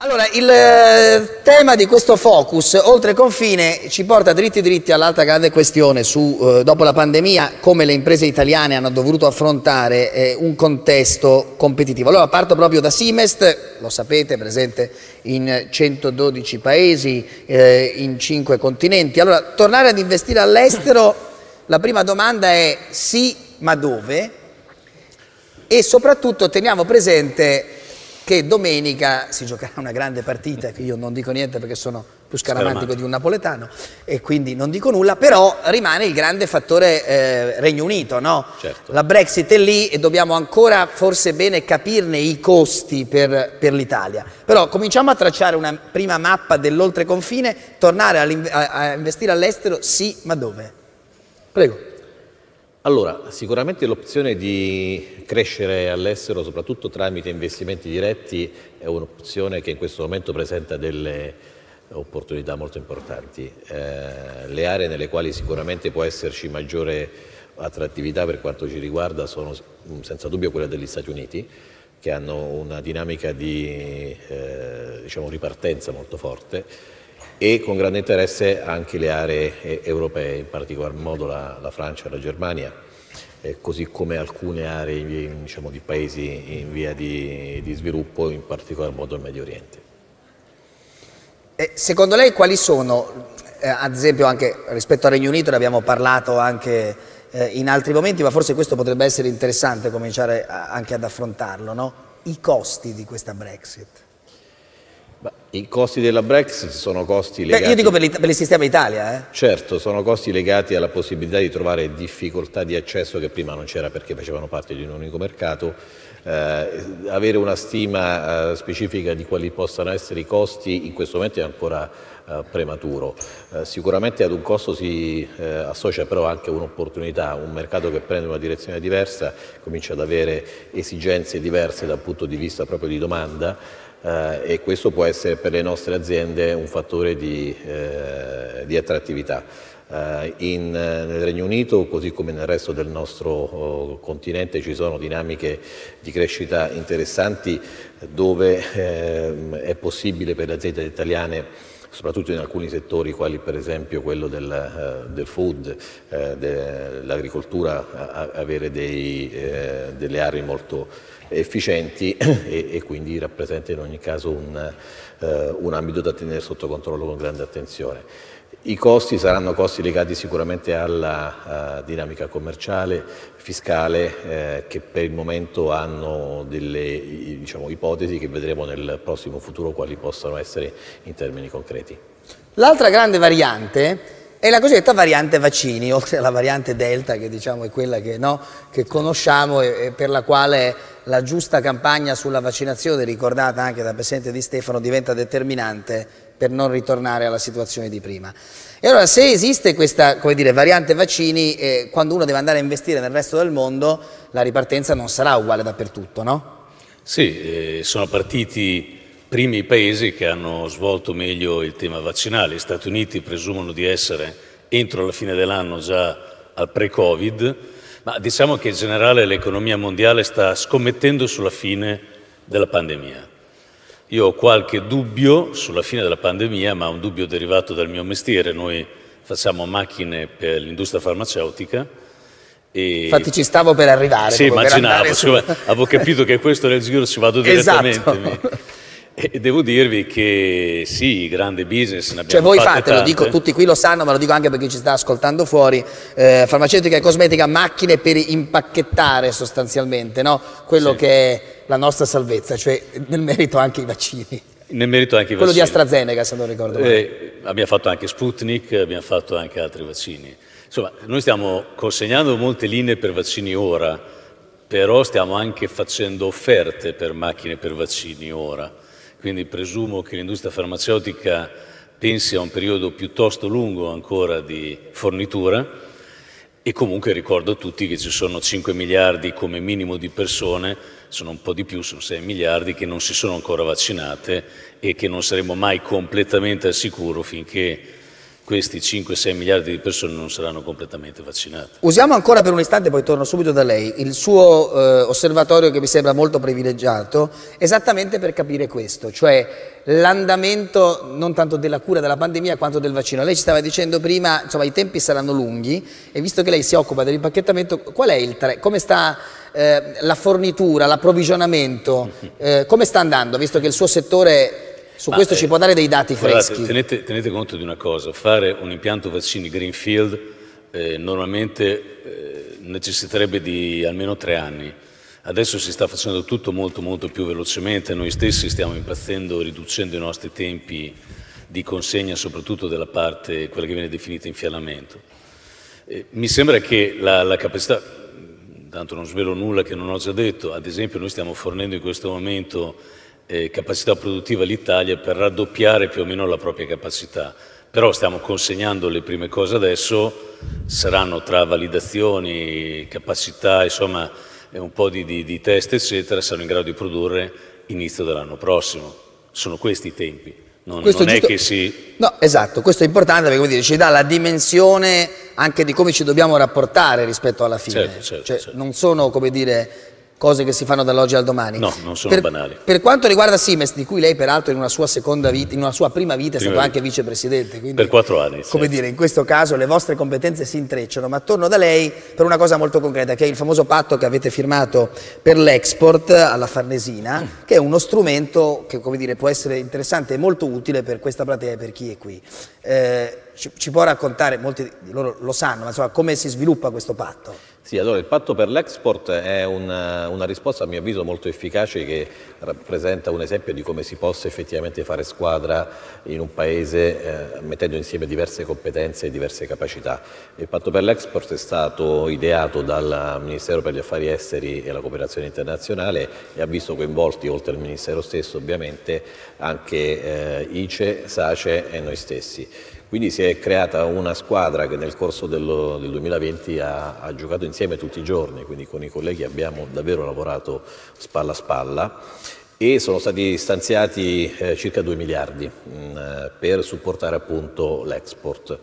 Allora, il eh, tema di questo focus, oltre confine, ci porta dritti dritti all'altra grande questione su, eh, dopo la pandemia, come le imprese italiane hanno dovuto affrontare eh, un contesto competitivo. Allora, parto proprio da Simest, lo sapete, presente in 112 paesi, eh, in 5 continenti. Allora, tornare ad investire all'estero, la prima domanda è sì, ma dove? E soprattutto teniamo presente che domenica si giocherà una grande partita, io non dico niente perché sono più scaramantico di un napoletano e quindi non dico nulla, però rimane il grande fattore eh, Regno Unito, no? certo. La Brexit è lì e dobbiamo ancora forse bene capirne i costi per, per l'Italia. Però cominciamo a tracciare una prima mappa dell'oltreconfine, tornare a, a investire all'estero sì, ma dove? Prego. Allora, sicuramente l'opzione di crescere all'estero, soprattutto tramite investimenti diretti, è un'opzione che in questo momento presenta delle opportunità molto importanti. Eh, le aree nelle quali sicuramente può esserci maggiore attrattività per quanto ci riguarda sono mm, senza dubbio quelle degli Stati Uniti, che hanno una dinamica di eh, diciamo, ripartenza molto forte e con grande interesse anche le aree eh, europee, in particolar modo la, la Francia e la Germania, eh, così come alcune aree diciamo, di paesi in via di, di, sviluppo, in particolar modo il Medio Oriente. E secondo lei quali sono, eh, ad esempio anche rispetto al Regno Unito, ne abbiamo parlato anche eh, in altri momenti, ma forse questo potrebbe essere interessante cominciare a, anche ad affrontarlo, no? i costi di questa Brexit? I costi della Brexit sono costi legati... Beh, io dico per, per il sistema Italia. Eh. Certo, sono costi legati alla possibilità di trovare difficoltà di accesso che prima non c'era perché facevano parte di un unico mercato. Eh, avere una stima eh, specifica di quali possano essere i costi in questo momento è ancora eh, prematuro. Eh, sicuramente ad un costo si eh, associa però anche un'opportunità, un mercato che prende una direzione diversa, comincia ad avere esigenze diverse dal punto di vista proprio di domanda eh, e questo può essere per le nostre aziende un fattore di, eh, di attrattività. Eh, in, nel Regno Unito, così come nel resto del nostro oh, continente, ci sono dinamiche di crescita interessanti dove ehm, è possibile per le aziende italiane soprattutto in alcuni settori quali per esempio quello del, eh, del food, eh, dell'agricoltura, avere dei, eh, delle aree molto, efficienti e, e quindi rappresenta in ogni caso un, eh, un ambito da tenere sotto controllo con grande attenzione. I costi saranno costi legati sicuramente alla uh, dinamica commerciale, fiscale, eh, che per il momento hanno delle diciamo, ipotesi che vedremo nel prossimo futuro quali possano essere in termini concreti. L'altra grande variante è la cosiddetta variante vaccini, oltre alla variante delta che diciamo è quella che, no, che conosciamo e, e per la quale la giusta campagna sulla vaccinazione, ricordata anche dal Presidente Di Stefano, diventa determinante per non ritornare alla situazione di prima. E allora se esiste questa dire, variante vaccini, eh, quando uno deve andare a investire nel resto del mondo, la ripartenza non sarà uguale dappertutto, no? Sì, eh, sono partiti primi paesi che hanno svolto meglio il tema vaccinale. Gli Stati Uniti presumono di essere entro la fine dell'anno già al pre-Covid, ma diciamo che in generale l'economia mondiale sta scommettendo sulla fine della pandemia. Io ho qualche dubbio sulla fine della pandemia, ma un dubbio derivato dal mio mestiere. Noi facciamo macchine per l'industria farmaceutica. E... Infatti ci stavo per arrivare. Sì, immaginavo, su... avevo capito che questo era il giro, ci vado esatto. direttamente. Esatto. Mi... E devo dirvi che sì, grande business. cioè voi fate, tante. lo dico, tutti qui lo sanno, ma lo dico anche per chi ci sta ascoltando fuori, eh, farmaceutica e cosmetica, macchine per impacchettare sostanzialmente no? quello sì. che è la nostra salvezza, cioè nel merito anche i vaccini. Nel merito anche i vaccini. Quello di AstraZeneca, se non ricordo male. Eh, abbiamo fatto anche Sputnik, abbiamo fatto anche altri vaccini. Insomma, noi stiamo consegnando molte linee per vaccini ora, però stiamo anche facendo offerte per macchine per vaccini ora quindi presumo che l'industria farmaceutica pensi a un periodo piuttosto lungo ancora di fornitura e comunque ricordo a tutti che ci sono 5 miliardi come minimo di persone, sono un po' di più, sono 6 miliardi che non si sono ancora vaccinate e che non saremo mai completamente al sicuro finché questi 5-6 miliardi di persone non saranno completamente vaccinate. Usiamo ancora per un istante, poi torno subito da lei, il suo eh, osservatorio che mi sembra molto privilegiato, esattamente per capire questo, cioè l'andamento non tanto della cura della pandemia quanto del vaccino. Lei ci stava dicendo prima, insomma i tempi saranno lunghi e visto che lei si occupa dell'impacchettamento, qual è il tre? Come sta eh, la fornitura, l'approvvigionamento? Eh, come sta andando, visto che il suo settore su Ma questo eh, ci può dare dei dati freschi. tenete, tenete, conto di una cosa, fare un impianto vaccini Greenfield eh, normalmente eh, necessiterebbe di almeno tre anni. Adesso si sta facendo tutto molto molto più velocemente, noi stessi stiamo impazzendo riducendo i nostri tempi di consegna, soprattutto della parte, quella che viene definita infialamento. Eh, mi sembra che la, la, capacità, tanto non svelo nulla che non ho già detto, ad esempio noi stiamo fornendo in questo momento eh, capacità produttiva l'Italia per raddoppiare più o meno la propria capacità. Però stiamo consegnando le prime cose adesso, saranno tra validazioni, capacità, insomma un po' di, di, di test, eccetera, saranno in grado di produrre inizio dell'anno prossimo. Sono questi i tempi. Non, non è, giusto... è che si... No, esatto, questo è importante perché dire, ci dà la dimensione anche di come ci dobbiamo rapportare rispetto alla fine. Certo, certo, cioè, certo. Non sono, come dire, cose che si fanno dall'oggi al domani. No, non sono per, banali. Per quanto riguarda Siemens, di cui lei peraltro in una sua seconda vita, in una sua prima vita è prima stato vita. anche vicepresidente. Quindi, per quattro anni. Come sì. dire, in questo caso le vostre competenze si intrecciano, ma torno da lei per una cosa molto concreta, che è il famoso patto che avete firmato per l'export alla Farnesina, mm. che è uno strumento che come dire, può essere interessante e molto utile per questa platea e per chi è qui. Eh, ci, ci, può raccontare, molti di loro lo sanno, ma insomma, come si sviluppa questo patto? Sì, allora il patto per l'export è una, una, risposta a mio avviso molto efficace che rappresenta un esempio di come si possa effettivamente fare squadra in un paese eh, mettendo insieme diverse competenze e diverse capacità. Il patto per l'export è stato ideato dal Ministero per gli Affari Esteri e la Cooperazione Internazionale e ha visto coinvolti, oltre al Ministero stesso ovviamente, anche eh, ICE, SACE e noi stessi. Quindi si è creata una squadra che nel corso dello, del 2020 ha, ha, giocato insieme tutti i giorni, quindi con i colleghi abbiamo davvero lavorato spalla a spalla e sono stati stanziati eh, circa 2 miliardi mh, mm, per supportare appunto l'export.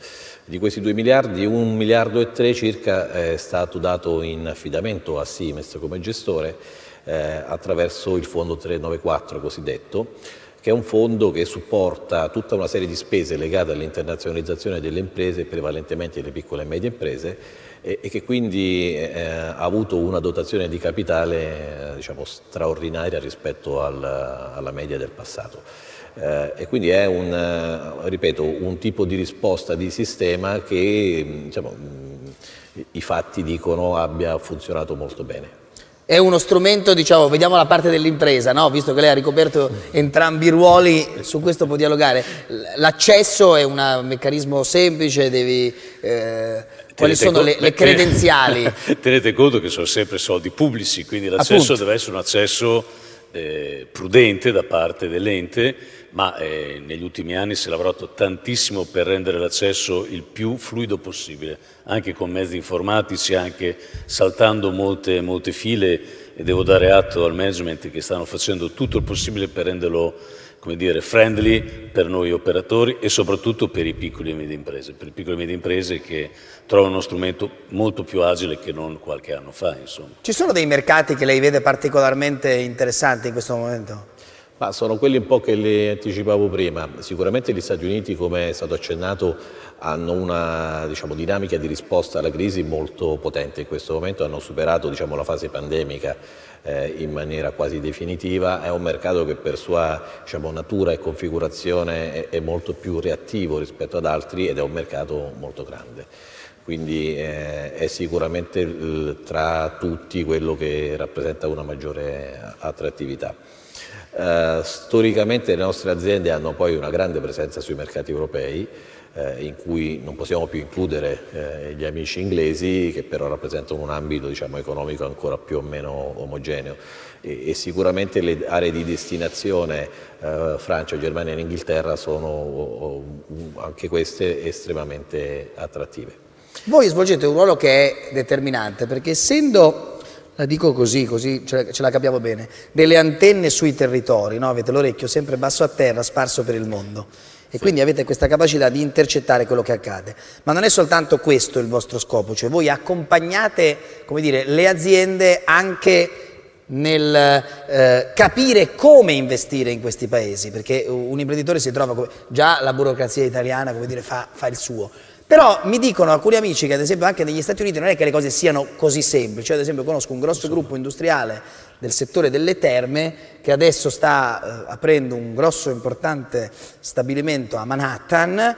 Di questi 2 miliardi, 1 miliardo e 3 circa è stato dato in affidamento a Siemens come gestore eh, attraverso il fondo 394 cosiddetto che è un fondo che supporta tutta una serie di spese legate all'internazionalizzazione delle imprese, prevalentemente le piccole e medie imprese, e, e che quindi eh, ha avuto una dotazione di capitale eh, diciamo, straordinaria rispetto al, alla media del passato. Eh, e quindi è un, eh, ripeto, un, tipo di risposta di sistema che diciamo, i fatti dicono abbia funzionato molto bene è uno strumento, diciamo, vediamo la parte dell'impresa, no? visto che lei ha ricoperto entrambi i ruoli, su questo può dialogare. L'accesso è un meccanismo semplice, devi... Eh, quali sono le, le, credenziali? Tenete conto che sono sempre soldi pubblici, quindi l'accesso deve essere un accesso eh, prudente da parte dell'ente, ma eh, negli ultimi anni si è lavorato tantissimo per rendere l'accesso il più fluido possibile, anche con mezzi informatici, anche saltando molte, molte file e devo dare atto al management che stanno facendo tutto il possibile per renderlo come dire, friendly per noi operatori e soprattutto per i piccoli e medie imprese, per le piccole e medie imprese che trovano uno strumento molto più agile che non qualche anno fa. Insomma. Ci sono dei mercati che lei vede particolarmente interessanti in questo momento? Ma sono quelli un po' che le anticipavo prima. Sicuramente gli Stati Uniti, come è stato accennato, hanno una diciamo, dinamica di risposta alla crisi molto potente in questo momento, hanno superato diciamo, la fase pandemica eh, in maniera quasi definitiva, è un mercato che per sua diciamo, natura e configurazione è, è molto più reattivo rispetto ad altri ed è un mercato molto grande quindi eh, è sicuramente eh, tra tutti quello che rappresenta una maggiore attrattività. Eh, storicamente le nostre aziende hanno poi una grande presenza sui mercati europei, eh, in cui non possiamo più includere eh, gli amici inglesi, che però rappresentano un ambito diciamo, economico ancora più o meno omogeneo. E, e sicuramente le aree di destinazione eh, Francia, Germania e Inghilterra sono o, o, anche queste estremamente attrattive. Voi svolgete un ruolo che è determinante, perché essendo la dico così, così ce la, capiamo bene. Delle antenne sui territori, no? avete l'orecchio sempre basso a terra, sparso per il mondo. E sì. quindi avete questa capacità di intercettare quello che accade. Ma non è soltanto questo il vostro scopo, cioè voi accompagnate dire, le aziende anche nel eh, capire come investire in questi paesi, perché un imprenditore si trova, come, già la burocrazia italiana come dire, fa, fa il suo, però mi dicono alcuni amici che ad esempio anche negli Stati Uniti non è che le cose siano così semplici, ad esempio conosco un grosso gruppo industriale del settore delle terme che adesso sta eh, aprendo un grosso importante stabilimento a Manhattan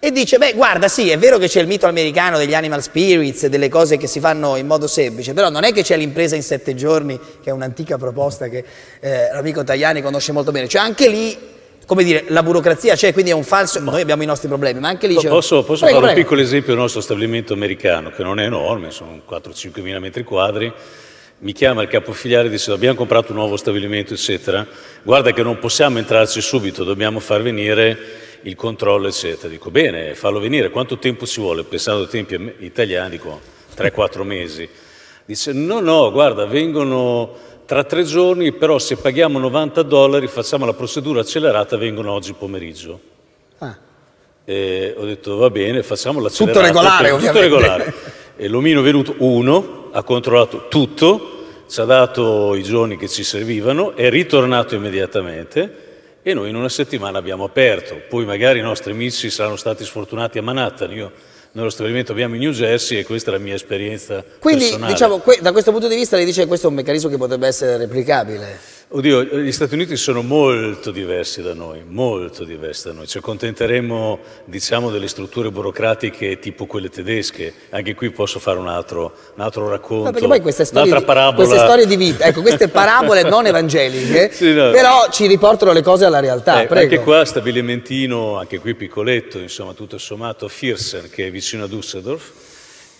e dice, beh guarda sì, è vero che c'è il mito americano degli animal spirits e delle cose che si fanno in modo semplice, però non è che c'è l'impresa in sette giorni, che è un'antica proposta che eh, l'amico Tajani conosce molto bene, cioè anche lì come dire, la burocrazia cioè quindi è un falso, ma noi abbiamo i nostri problemi, ma anche lì c'è... Posso, posso prego, fare prego. un piccolo esempio del nostro stabilimento americano, che non è enorme, sono 4-5 mila metri quadri, mi chiama il capofiliare e dice abbiamo comprato un nuovo stabilimento, eccetera, guarda che non possiamo entrarci subito, dobbiamo far venire il controllo, eccetera. Dico, bene, fallo venire, quanto tempo ci vuole? Pensando ai tempi italiani, dico 3-4 mesi. Dice, no, no, guarda, vengono tra tre giorni però se paghiamo 90 dollari facciamo la procedura accelerata, vengono oggi pomeriggio. Ah. E ho detto va bene, facciamo l'accelerata. Tutto regolare ovviamente. Tutto regolare. E l'omino è venuto uno, ha controllato tutto, ci ha dato i giorni che ci servivano, è ritornato immediatamente e noi in una settimana abbiamo aperto. Poi magari i nostri amici saranno stati sfortunati a Manhattan, io nello stabilimento abbiamo in New Jersey e questa è la mia esperienza Quindi, personale. Quindi diciamo, da questo punto di vista lei dice che questo è un meccanismo che potrebbe essere replicabile. Oddio, gli Stati Uniti sono molto diversi da noi, molto diversi da noi. Ci accontenteremo, diciamo, delle strutture burocratiche tipo quelle tedesche. Anche qui posso fare un altro, un altro racconto, no, queste storie, un'altra parabola. Queste storie di vita, ecco, queste parabole non evangeliche, sì, no. però ci riportano le cose alla realtà. Eh, anche qua Stabilimentino, anche qui piccoletto, insomma, tutto sommato, Firsen, che è vicino a Düsseldorf,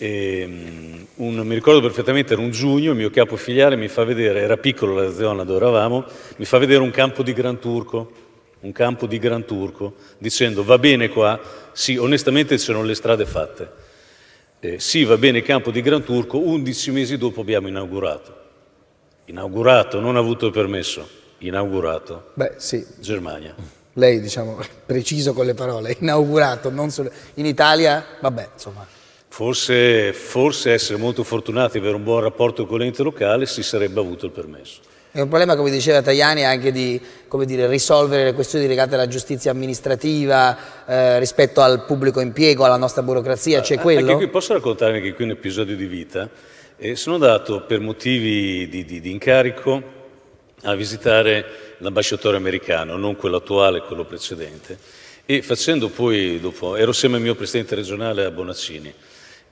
e, ehm, un, mi ricordo perfettamente, era un giugno, il mio capo filiale mi fa vedere, era piccola la zona dove eravamo, mi fa vedere un campo di Gran Turco, un campo di Gran Turco, dicendo va bene qua, sì, onestamente c'erano le strade fatte, eh, sì, va bene campo di Gran Turco, 11 mesi dopo abbiamo inaugurato, inaugurato, non avuto il permesso, inaugurato, Beh, sì. Germania. Lei, diciamo, preciso con le parole, inaugurato, non solo... In Italia, vabbè, insomma... Forse, forse essere molto fortunati e avere un buon rapporto con l'ente locale si sarebbe avuto il permesso. È un problema, come diceva Tajani, anche di dire, risolvere le questioni legate alla giustizia amministrativa eh, rispetto al pubblico impiego, alla nostra burocrazia, c'è ah, quello? Anche qui posso raccontare anche qui un episodio di vita. Eh, sono andato per motivi di, di, di incarico a visitare l'ambasciatore americano, non quello attuale, quello precedente, e facendo poi, dopo, ero assieme al mio presidente regionale a Bonaccini,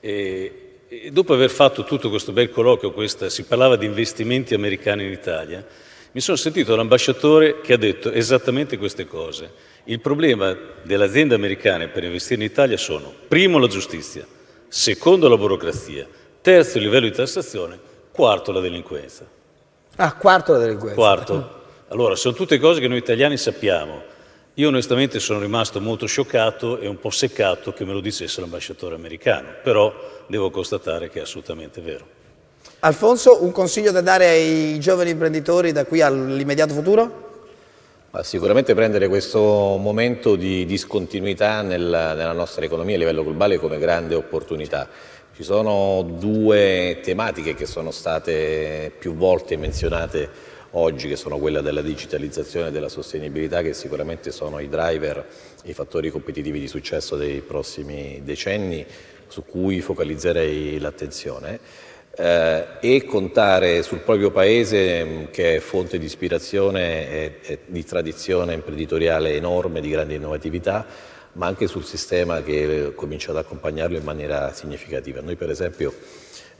e, e dopo aver fatto tutto questo bel colloquio, questa, si parlava di investimenti americani in Italia, mi sono sentito l'ambasciatore che ha detto esattamente queste cose. Il problema delle aziende americane per investire in Italia sono, primo, la giustizia, secondo, la burocrazia, terzo, il livello di tassazione, quarto, la delinquenza. Ah, quarto la delinquenza. Quarto. Allora, sono tutte cose che noi italiani sappiamo io onestamente sono rimasto molto scioccato e un po' seccato che me lo dicesse l'ambasciatore americano, però devo constatare che è assolutamente vero. Alfonso, un consiglio da dare ai giovani imprenditori da qui all'immediato futuro? Sicuramente prendere questo momento di discontinuità nella, nella, nostra economia a livello globale come grande opportunità. Ci sono due tematiche che sono state più volte menzionate oggi che sono quella della digitalizzazione e della sostenibilità che sicuramente sono i driver, i fattori competitivi di successo dei prossimi decenni su cui focalizzerei l'attenzione. Eh, e contare sul proprio paese mm, che è fonte di ispirazione e, e di tradizione imprenditoriale enorme, di grande innovatività, ma anche sul sistema che comincia ad accompagnarlo in maniera significativa. Noi per esempio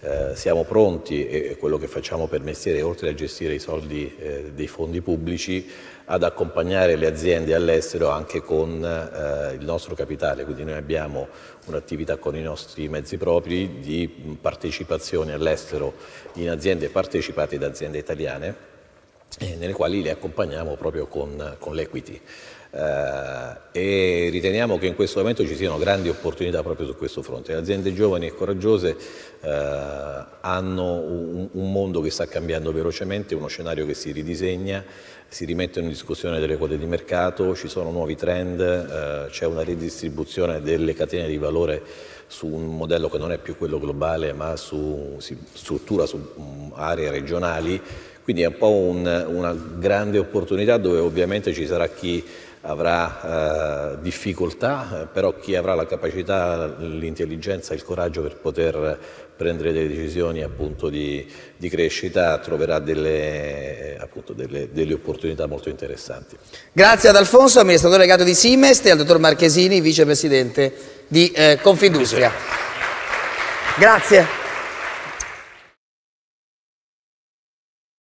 eh, siamo pronti, e quello che facciamo per mestiere, oltre a gestire i soldi eh, dei fondi pubblici, ad accompagnare le aziende all'estero anche con eh, il nostro capitale, quindi noi abbiamo un'attività con i nostri mezzi propri di partecipazione all'estero in aziende partecipate da aziende italiane eh, nelle quali le accompagniamo proprio con, con l'equity. Eh, e riteniamo che in questo momento ci siano grandi opportunità proprio su questo fronte. Le aziende giovani e coraggiose eh, hanno un, un, mondo che sta cambiando velocemente, uno scenario che si ridisegna, si rimettono in discussione delle quote di mercato, ci sono nuovi trend, eh, c'è una ridistribuzione delle catene di valore su un modello che non è più quello globale ma su, si struttura su um, aree regionali quindi è un po' un, una grande opportunità dove ovviamente ci sarà chi avrà eh, difficoltà, eh, però chi avrà la capacità, l'intelligenza, il coraggio per poter prendere delle decisioni appunto di, di crescita troverà delle, eh, appunto, delle, delle, opportunità molto interessanti. Grazie ad Alfonso, amministratore legato di Simest e al dottor Marchesini, vicepresidente di eh, Confindustria. Grazie.